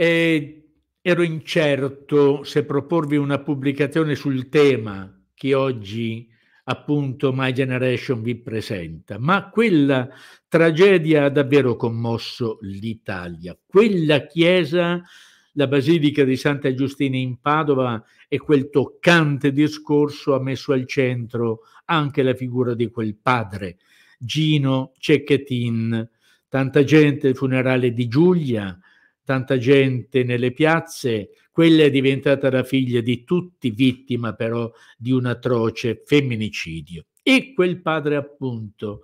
E ero incerto se proporvi una pubblicazione sul tema che oggi appunto My Generation vi presenta, ma quella tragedia ha davvero commosso l'Italia. Quella chiesa, la Basilica di Santa Giustina in Padova e quel toccante discorso ha messo al centro anche la figura di quel padre, Gino Cecchettin. Tanta gente il funerale di Giulia, tanta gente nelle piazze, quella è diventata la figlia di tutti, vittima però di un atroce femminicidio. E quel padre appunto,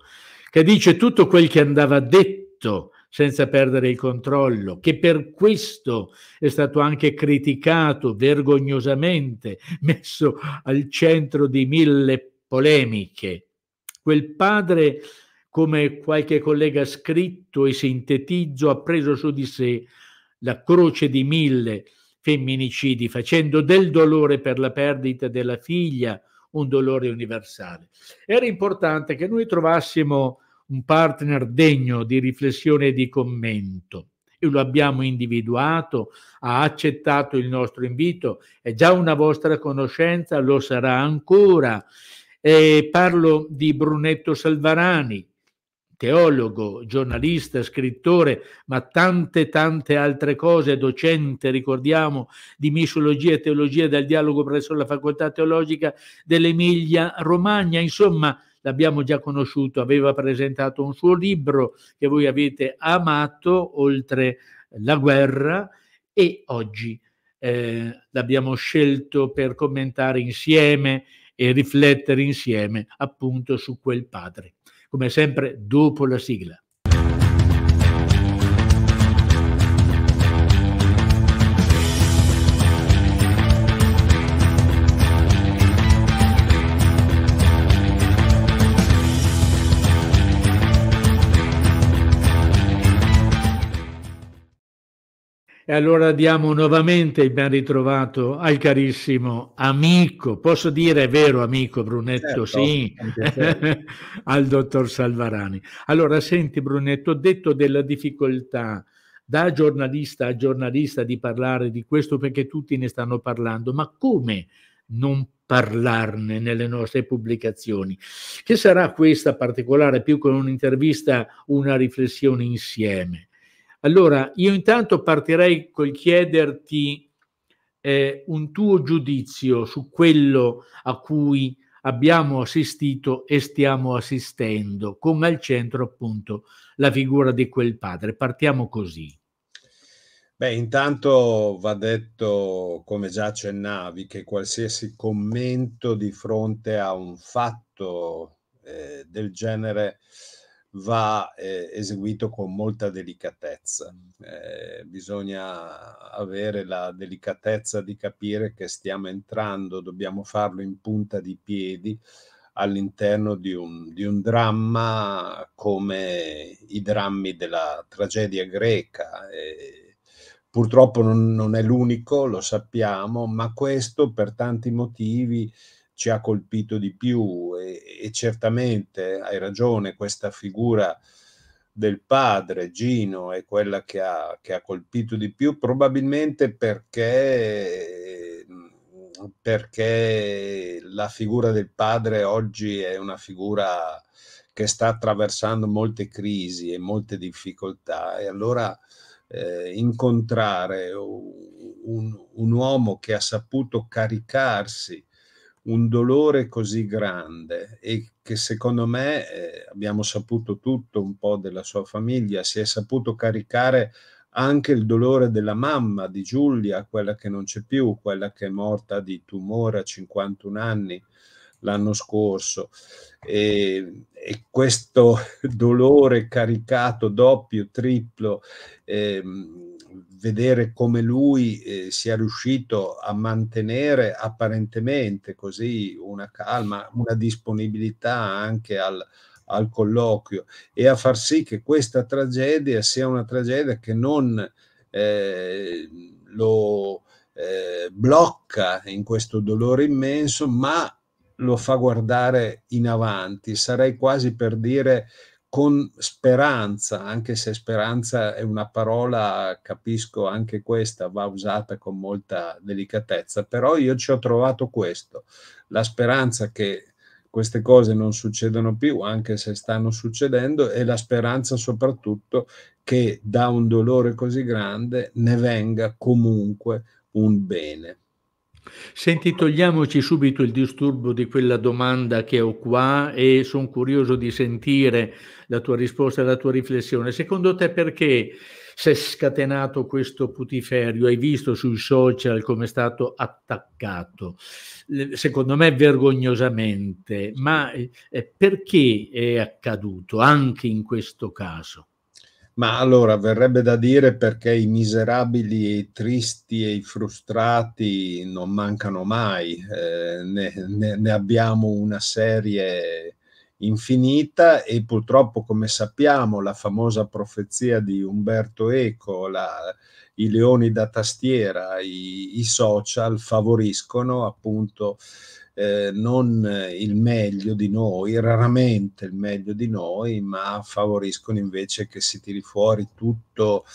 che dice tutto quel che andava detto senza perdere il controllo, che per questo è stato anche criticato vergognosamente, messo al centro di mille polemiche. Quel padre, come qualche collega ha scritto e sintetizzo, ha preso su di sé la croce di mille femminicidi, facendo del dolore per la perdita della figlia un dolore universale. Era importante che noi trovassimo un partner degno di riflessione e di commento e lo abbiamo individuato, ha accettato il nostro invito, è già una vostra conoscenza, lo sarà ancora. Eh, parlo di Brunetto Salvarani, teologo, giornalista, scrittore, ma tante tante altre cose, docente, ricordiamo, di missologia e teologia del dialogo presso la Facoltà Teologica dell'Emilia Romagna, insomma, l'abbiamo già conosciuto, aveva presentato un suo libro che voi avete amato, oltre la guerra, e oggi eh, l'abbiamo scelto per commentare insieme e riflettere insieme appunto su quel padre come sempre dopo la sigla. allora diamo nuovamente il ben ritrovato al carissimo amico, posso dire vero amico Brunetto, certo, sì, al dottor Salvarani. Allora, senti Brunetto, ho detto della difficoltà da giornalista a giornalista di parlare di questo perché tutti ne stanno parlando, ma come non parlarne nelle nostre pubblicazioni, che sarà questa particolare più che un'intervista, una riflessione insieme. Allora, io intanto partirei col chiederti eh, un tuo giudizio su quello a cui abbiamo assistito e stiamo assistendo, con al centro appunto la figura di quel padre. Partiamo così. Beh, intanto va detto, come già accennavi, che qualsiasi commento di fronte a un fatto eh, del genere va eh, eseguito con molta delicatezza. Eh, bisogna avere la delicatezza di capire che stiamo entrando, dobbiamo farlo in punta di piedi all'interno di un, di un dramma come i drammi della tragedia greca. Eh, purtroppo non, non, è l'unico, lo sappiamo, ma questo per tanti motivi ci ha colpito di più e, e certamente hai ragione, questa figura del padre Gino è quella che ha, che ha colpito di più, probabilmente perché, perché la figura del padre oggi è una figura che sta attraversando molte crisi e molte difficoltà e allora eh, incontrare un, un, uomo che ha saputo caricarsi un dolore così grande e che secondo me eh, abbiamo saputo tutto un po' della sua famiglia, si è saputo caricare anche il dolore della mamma di Giulia, quella che non c'è più, quella che è morta di tumore a 51 anni l'anno scorso. E, e questo dolore caricato doppio, triplo, eh, vedere come lui eh, sia riuscito a mantenere apparentemente così una calma, una disponibilità anche al, al colloquio e a far sì che questa tragedia sia una tragedia che non eh, lo eh, blocca in questo dolore immenso, ma lo fa guardare in avanti. Sarei quasi per dire con speranza, anche se speranza è una parola, capisco anche questa, va usata con molta delicatezza, però io ci ho trovato questo, la speranza che queste cose non succedano più, anche se stanno succedendo, e la speranza soprattutto che da un dolore così grande ne venga comunque un bene. Senti, togliamoci subito il disturbo di quella domanda che ho qua e sono curioso di sentire la tua risposta e la tua riflessione. Secondo te perché si è scatenato questo putiferio? Hai visto sui social come è stato attaccato? Secondo me vergognosamente, ma eh, perché è accaduto anche in questo caso? Ma allora verrebbe da dire perché i miserabili, i tristi e i frustrati non mancano mai, eh, ne, ne, ne, abbiamo una serie infinita e purtroppo come sappiamo la famosa profezia di Umberto Eco, la, i leoni da tastiera, i, i social favoriscono appunto eh, non il meglio di noi, raramente il meglio di noi, ma favoriscono invece che si tiri fuori tutto.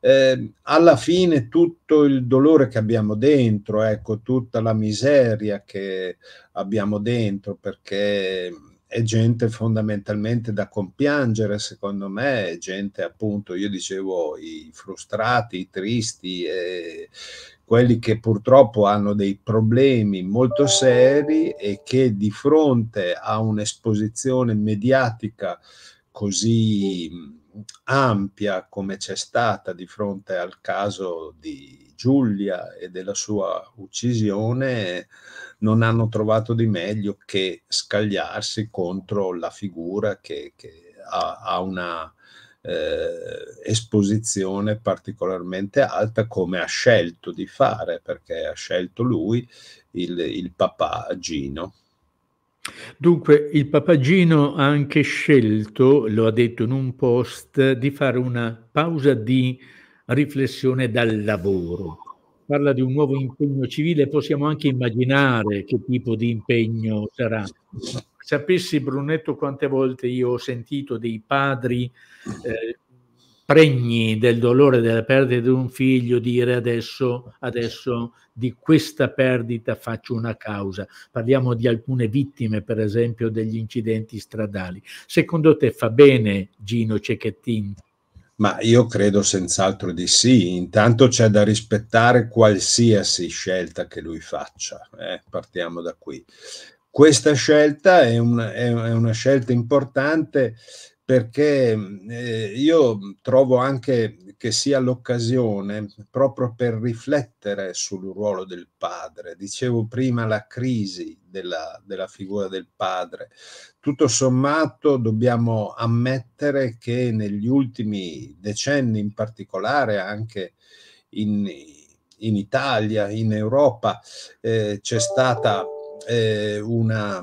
Eh, alla fine tutto il dolore che abbiamo dentro, ecco, tutta la miseria che abbiamo dentro, perché è gente fondamentalmente da compiangere, secondo me, è gente appunto, io dicevo, i frustrati, i tristi, eh, quelli che purtroppo hanno dei problemi molto seri e che di fronte a un'esposizione mediatica così ampia come c'è stata di fronte al caso di Giulia e della sua uccisione, non hanno trovato di meglio che scagliarsi contro la figura che, che ha, ha una eh, esposizione particolarmente alta come ha scelto di fare perché ha scelto lui il, il papà Gino. Dunque il papà Gino ha anche scelto, lo ha detto in un post, di fare una pausa di riflessione dal lavoro. Parla di un nuovo impegno civile, possiamo anche immaginare che tipo di impegno sarà sapessi Brunetto quante volte io ho sentito dei padri eh, pregni del dolore della perdita di un figlio dire adesso, adesso di questa perdita faccio una causa. Parliamo di alcune vittime, per esempio, degli incidenti stradali. Secondo te fa bene Gino Cecchettin ma io credo senz'altro di sì. Intanto c'è da rispettare qualsiasi scelta che lui faccia. Eh? Partiamo da qui. Questa scelta è una, è una scelta importante perché eh, io trovo anche che sia l'occasione proprio per riflettere sul ruolo del padre. Dicevo prima la crisi della, della figura del padre. Tutto sommato dobbiamo ammettere che negli ultimi decenni, in particolare anche in, in Italia, in Europa, eh, c'è stata eh, una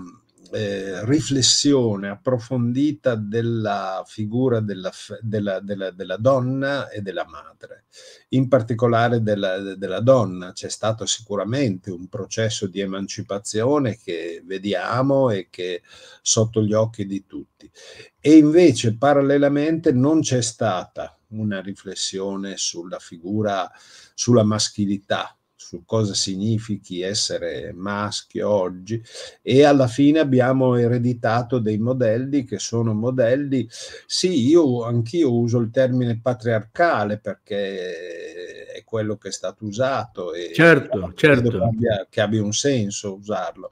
eh, riflessione approfondita della figura della, della, della, della, donna e della madre, in particolare della, donna. C'è stato sicuramente un processo di emancipazione che vediamo e che è sotto gli occhi di tutti. E invece parallelamente non c'è stata una riflessione sulla figura, sulla maschilità, su cosa significhi essere maschio oggi e alla fine abbiamo ereditato dei modelli che sono modelli, sì, io anch'io uso il termine patriarcale perché è quello che è stato usato e certo, certo. Che abbia, che abbia un senso usarlo.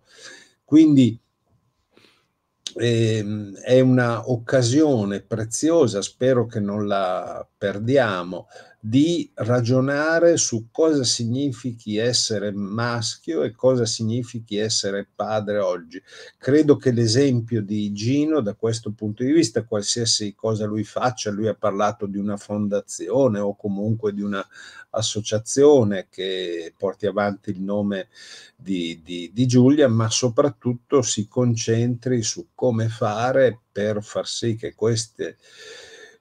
Quindi eh, è un'occasione preziosa, spero che non la perdiamo di ragionare su cosa significhi essere maschio e cosa significhi essere padre oggi. Credo che l'esempio di Gino, da questo punto di vista, qualsiasi cosa lui faccia, lui ha parlato di una fondazione o comunque di un'associazione che porti avanti il nome di, di, di Giulia, ma soprattutto si concentri su come fare per far sì che queste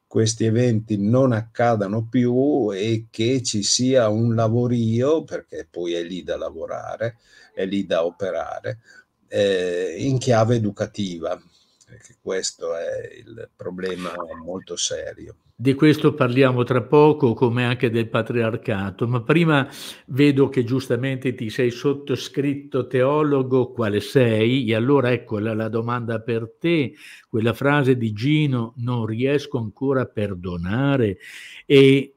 questi eventi non accadano più e che ci sia un lavorio, perché poi è lì da lavorare, è lì da operare, eh, in chiave educativa, perché questo è il problema molto serio. Di questo parliamo tra poco, come anche del patriarcato, ma prima vedo che giustamente ti sei sottoscritto teologo quale sei, e allora eccola la domanda per te, quella frase di Gino, non riesco ancora a perdonare, e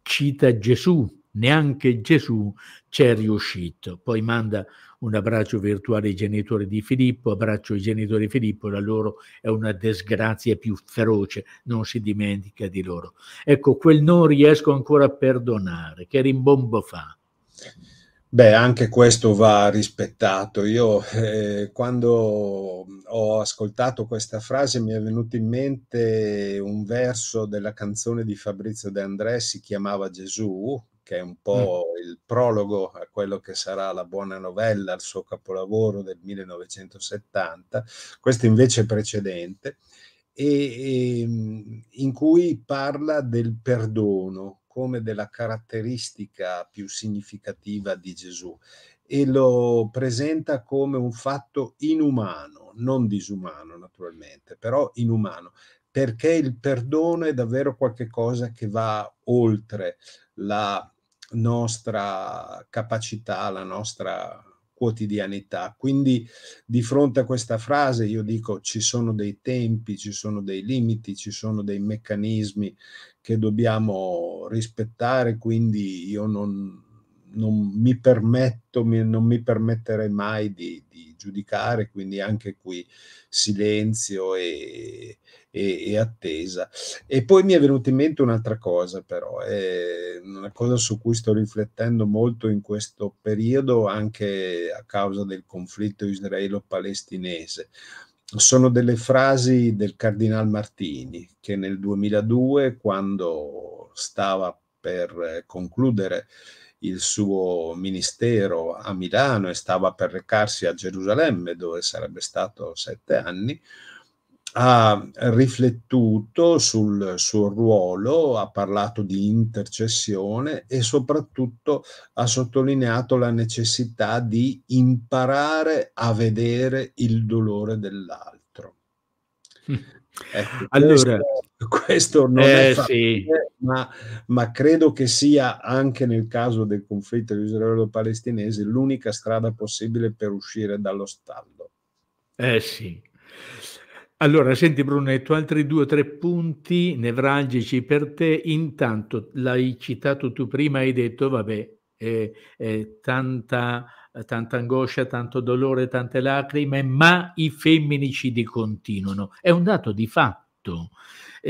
cita Gesù, neanche Gesù c'è riuscito. Poi manda un abbraccio virtuale ai genitori di Filippo, abbraccio ai genitori di Filippo, la loro è una disgrazia più feroce, non si dimentica di loro. Ecco, quel non riesco ancora a perdonare, che rimbombo fa? Beh, anche questo va rispettato. Io eh, quando ho ascoltato questa frase mi è venuto in mente un verso della canzone di Fabrizio De André, si chiamava Gesù, che è un po' mm. il prologo a quello che sarà la buona novella, il suo capolavoro del 1970, questo invece è precedente, e, e, ehm, in cui parla del perdono come della caratteristica più significativa di Gesù e lo presenta come un fatto inumano, non disumano naturalmente, però inumano, perché il perdono è davvero qualcosa che va oltre la nostra capacità, la nostra quotidianità. Quindi di fronte a questa frase io dico ci sono dei tempi, ci sono dei limiti, ci sono dei meccanismi che dobbiamo rispettare, quindi io non, non mi permetto, mi, non mi permetterei mai di, di, giudicare, quindi anche qui silenzio e, e, e, attesa. E poi mi è venuta in mente un'altra cosa però, è una cosa su cui sto riflettendo molto in questo periodo, anche a causa del conflitto israelo-palestinese. Sono delle frasi del Cardinal Martini che nel 2002, quando stava per concludere il suo ministero a Milano e stava per recarsi a Gerusalemme, dove sarebbe stato sette anni, ha riflettuto sul suo ruolo, ha parlato di intercessione e soprattutto ha sottolineato la necessità di imparare a vedere il dolore dell'altro. Hm. Ecco, allora, questo non eh, è facile, sì. ma, ma, credo che sia anche nel caso del conflitto israelo-palestinese l'unica strada possibile per uscire dallo stallo. Eh sì. Allora, senti Brunetto, altri due o tre punti nevralgici per te. Intanto, l'hai citato tu prima, hai detto, vabbè, eh, eh, tanta, tanta angoscia, tanto dolore, tante lacrime, ma i femminicidi continuano. È un dato di fatto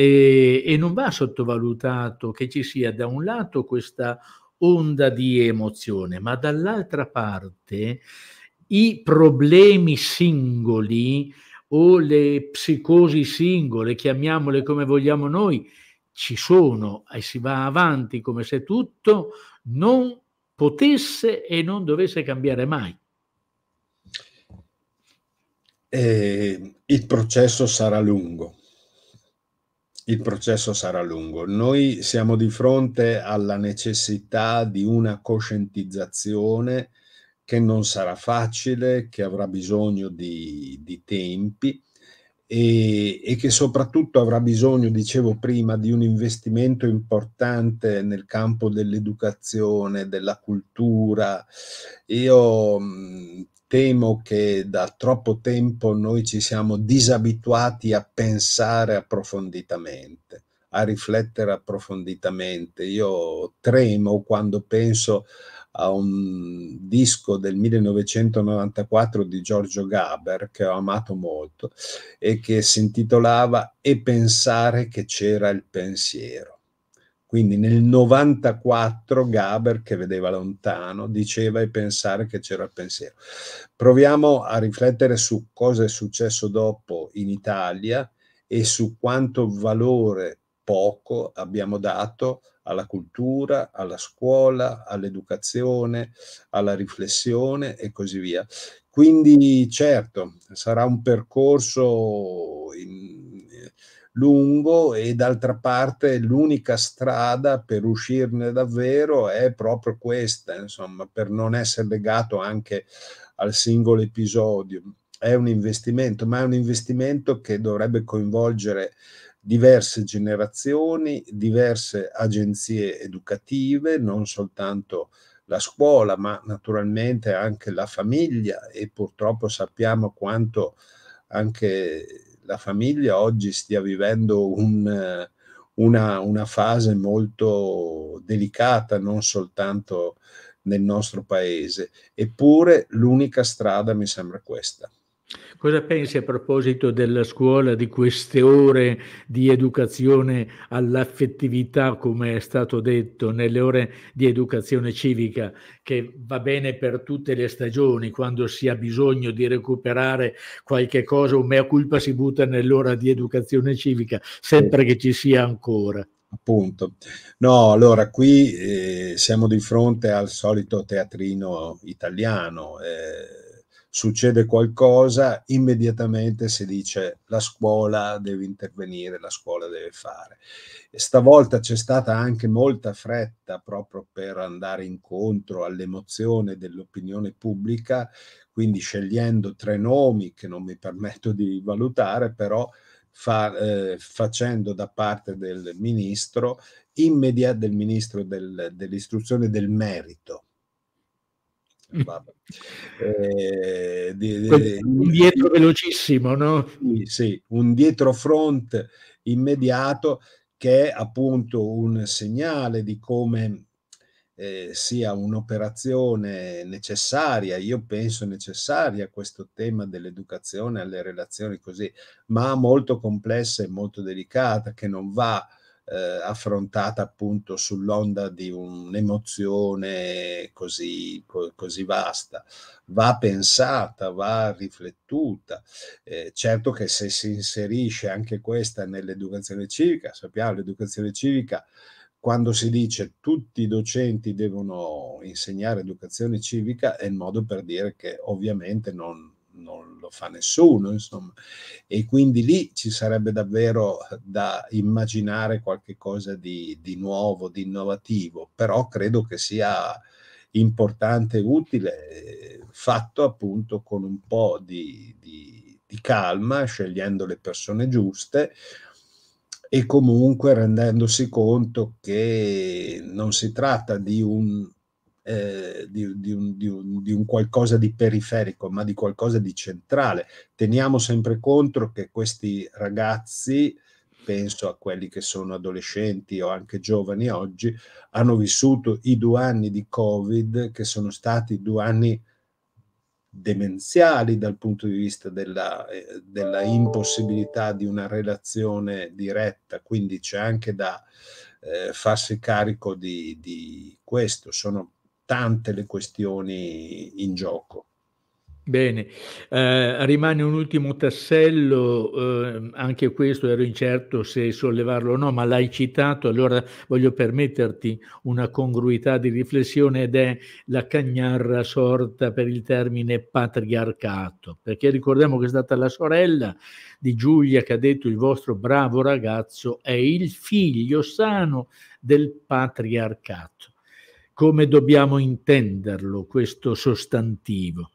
e, e non va sottovalutato che ci sia da un lato questa onda di emozione, ma dall'altra parte i problemi singoli o le psicosi singole, chiamiamole come vogliamo noi, ci sono e si va avanti come se tutto non potesse e non dovesse cambiare mai. Eh, il processo sarà lungo il processo sarà lungo. Noi siamo di fronte alla necessità di una coscientizzazione che non sarà facile, che avrà bisogno di, di tempi e, e, che soprattutto avrà bisogno, dicevo prima, di un investimento importante nel campo dell'educazione, della cultura. Io mh, temo che da troppo tempo noi ci siamo disabituati a pensare approfonditamente, a riflettere approfonditamente. Io tremo quando penso a un disco del 1994 di Giorgio Gaber che ho amato molto e che si intitolava E pensare che c'era il pensiero. Quindi nel 94 Gaber, che vedeva lontano, diceva e pensare che c'era il pensiero. Proviamo a riflettere su cosa è successo dopo in Italia e su quanto valore poco abbiamo dato alla cultura, alla scuola, all'educazione, alla riflessione e così via. Quindi certo, sarà un percorso in, lungo e d'altra parte l'unica strada per uscirne davvero è proprio questa, insomma, per non essere legato anche al singolo episodio. È un investimento, ma è un investimento che dovrebbe coinvolgere diverse generazioni, diverse agenzie educative, non soltanto la scuola, ma naturalmente anche la famiglia e purtroppo sappiamo quanto anche la famiglia oggi stia vivendo un, una, una, fase molto delicata, non soltanto nel nostro paese. Eppure l'unica strada mi sembra questa. Cosa pensi a proposito della scuola, di queste ore di educazione all'affettività, come è stato detto, nelle ore di educazione civica, che va bene per tutte le stagioni, quando si ha bisogno di recuperare qualche cosa, un mea culpa si butta nell'ora di educazione civica, sempre che ci sia ancora. Appunto. No, allora qui eh, siamo di fronte al solito teatrino italiano. Eh, succede qualcosa, immediatamente si dice la scuola deve intervenire, la scuola deve fare. stavolta c'è stata anche molta fretta proprio per andare incontro all'emozione dell'opinione pubblica, quindi scegliendo tre nomi che non mi permetto di valutare, però fa, eh, facendo da parte del ministro, immediata del ministro del, dell'istruzione del merito eh, un dietro velocissimo, no? Sì, sì, un dietro front immediato che è appunto un segnale di come eh, sia un'operazione necessaria, io penso necessaria questo tema dell'educazione alle relazioni così, ma molto complessa e molto delicata, che non va eh, affrontata appunto sull'onda di un'emozione così, co- così, vasta. Va pensata, va riflettuta. Eh, certo che se si inserisce anche questa nell'educazione civica, sappiamo l'educazione civica quando si dice tutti i docenti devono insegnare educazione civica è il modo per dire che ovviamente non, non lo fa nessuno, insomma. E quindi lì ci sarebbe davvero da immaginare qualcosa di, di nuovo, di innovativo, però credo che sia importante e utile, eh, fatto appunto con un po' di, di, di calma, scegliendo le persone giuste, e comunque rendendosi conto che non si tratta di un eh, di, di, un, di, un, di, un, qualcosa di periferico, ma di qualcosa di centrale. Teniamo sempre conto che questi ragazzi, penso a quelli che sono adolescenti o anche giovani oggi, hanno vissuto i due anni di Covid, che sono stati due anni demenziali dal punto di vista della, eh, della impossibilità di una relazione diretta, quindi c'è anche da eh, farsi carico di, di questo. Sono tante le questioni in gioco. Bene, eh, rimane un ultimo tassello, eh, anche questo ero incerto se sollevarlo o no, ma l'hai citato, allora voglio permetterti una congruità di riflessione ed è la cagnarra sorta per il termine patriarcato, perché ricordiamo che è stata la sorella di Giulia che ha detto il vostro bravo ragazzo è il figlio sano del patriarcato come dobbiamo intenderlo questo sostantivo?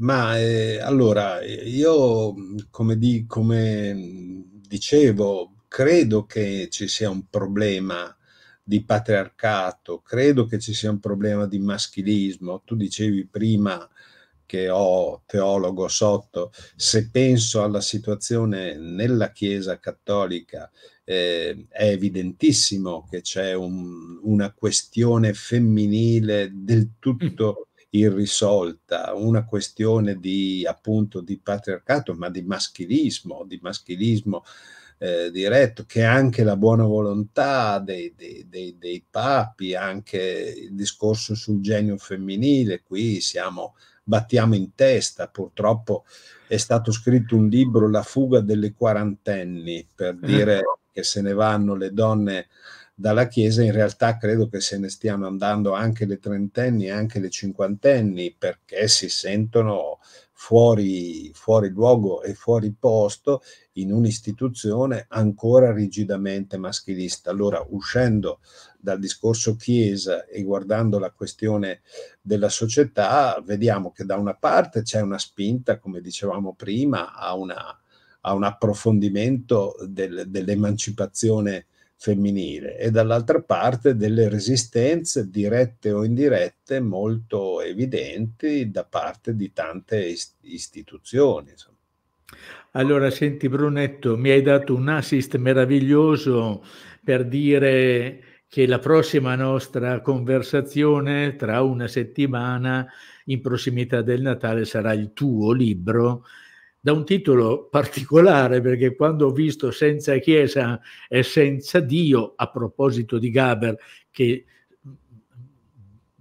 Ma eh, allora, io come, di, come, dicevo, credo che ci sia un problema di patriarcato, credo che ci sia un problema di maschilismo. Tu dicevi prima che ho teologo sotto, se penso alla situazione nella Chiesa cattolica eh, è evidentissimo che c'è un, una questione femminile del tutto mm. irrisolta, una questione di appunto di patriarcato, ma di maschilismo, di maschilismo eh, diretto, che anche la buona volontà dei, dei, dei, dei, papi, anche il discorso sul genio femminile, qui siamo, battiamo in testa, purtroppo è stato scritto un libro, La fuga delle quarantenni, per eh. dire... Mm che se ne vanno le donne dalla Chiesa, in realtà credo che se ne stiano andando anche le trentenni e anche le cinquantenni perché si sentono fuori, fuori luogo e fuori posto in un'istituzione ancora rigidamente maschilista. Allora, uscendo dal discorso Chiesa e guardando la questione della società, vediamo che da una parte c'è una spinta, come dicevamo prima, a una a un approfondimento del, dell'emancipazione femminile e dall'altra parte delle resistenze dirette o indirette molto evidenti da parte di tante istituzioni. Allora, senti Brunetto, mi hai dato un assist meraviglioso per dire che la prossima nostra conversazione tra una settimana in prossimità del Natale sarà il tuo libro da un titolo particolare perché quando ho visto Senza Chiesa e Senza Dio, a proposito di Gaber, che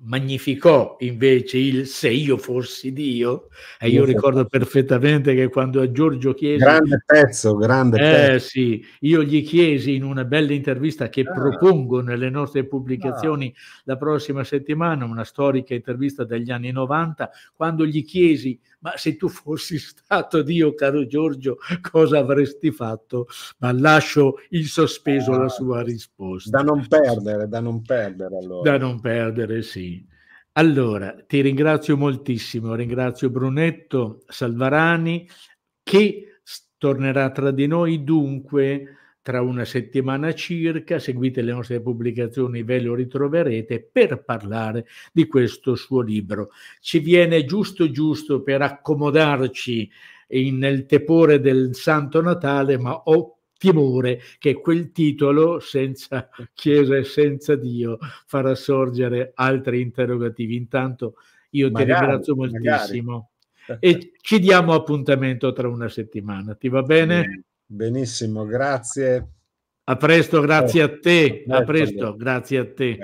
magnificò invece il se io fossi Dio e io ricordo perfettamente che quando a Giorgio chiesi grande pezzo, grande eh, pezzo. sì, io gli chiesi in una bella intervista che ah. propongo nelle nostre pubblicazioni ah. la prossima settimana una storica intervista degli anni 90 quando gli chiesi ma se tu fossi stato Dio caro Giorgio cosa avresti fatto ma lascio in sospeso ah. la sua risposta da non perdere da non perdere allora da non perdere sì allora, ti ringrazio moltissimo, ringrazio Brunetto Salvarani che tornerà tra di noi dunque tra una settimana circa, seguite le nostre pubblicazioni, ve lo ritroverete per parlare di questo suo libro. Ci viene giusto giusto per accomodarci in, nel tepore del Santo Natale, ma ho timore che quel titolo senza Chiesa e senza Dio farà sorgere altri interrogativi. Intanto io magari, ti ringrazio moltissimo magari. e ci diamo appuntamento tra una settimana. Ti va bene? Benissimo, grazie. A presto, grazie eh, a te. A presto, grazie a te.